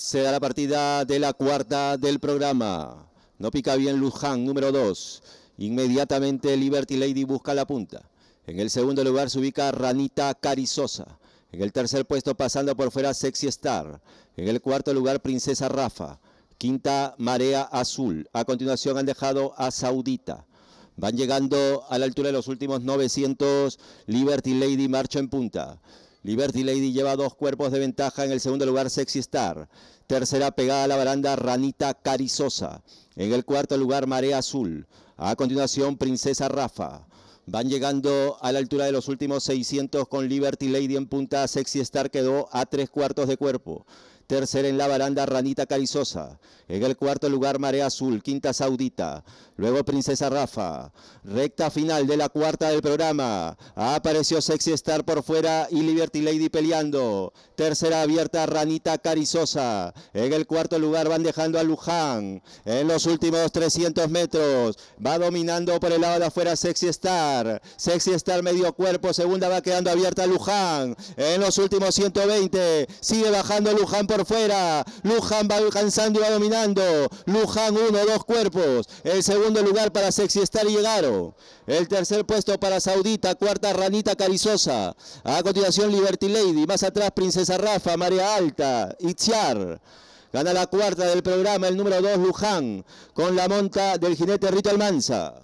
Se da la partida de la cuarta del programa. No pica bien Luján, número 2. Inmediatamente Liberty Lady busca la punta. En el segundo lugar se ubica Ranita Carizosa. En el tercer puesto pasando por fuera Sexy Star. En el cuarto lugar Princesa Rafa. Quinta Marea Azul. A continuación han dejado a Saudita. Van llegando a la altura de los últimos 900. Liberty Lady marcha en punta. Liberty Lady lleva dos cuerpos de ventaja. En el segundo lugar, Sexy Star. Tercera pegada a la baranda, Ranita Carizosa. En el cuarto lugar, Marea Azul. A continuación, Princesa Rafa. Van llegando a la altura de los últimos 600 con Liberty Lady en punta. Sexy Star quedó a tres cuartos de cuerpo. Tercera en la baranda, Ranita Carizosa. En el cuarto lugar, Marea Azul, Quinta Saudita. Luego Princesa Rafa. Recta final de la cuarta del programa. Apareció Sexy Star por fuera y Liberty Lady peleando. Tercera abierta, Ranita Carizosa. En el cuarto lugar van dejando a Luján. En los últimos 300 metros va dominando por el lado de afuera Sexy Star. Sexy Star medio cuerpo, segunda va quedando abierta Luján. En los últimos 120 sigue bajando Luján por fuera. Luján va alcanzando y va dominando. Luján, uno, dos cuerpos. El segundo lugar para Star y Llegaro. El tercer puesto para Saudita. Cuarta, Ranita Carizosa. A continuación, Liberty Lady. Más atrás, Princesa Rafa, María Alta, Itziar. Gana la cuarta del programa, el número dos Luján, con la monta del jinete Rito Almanza.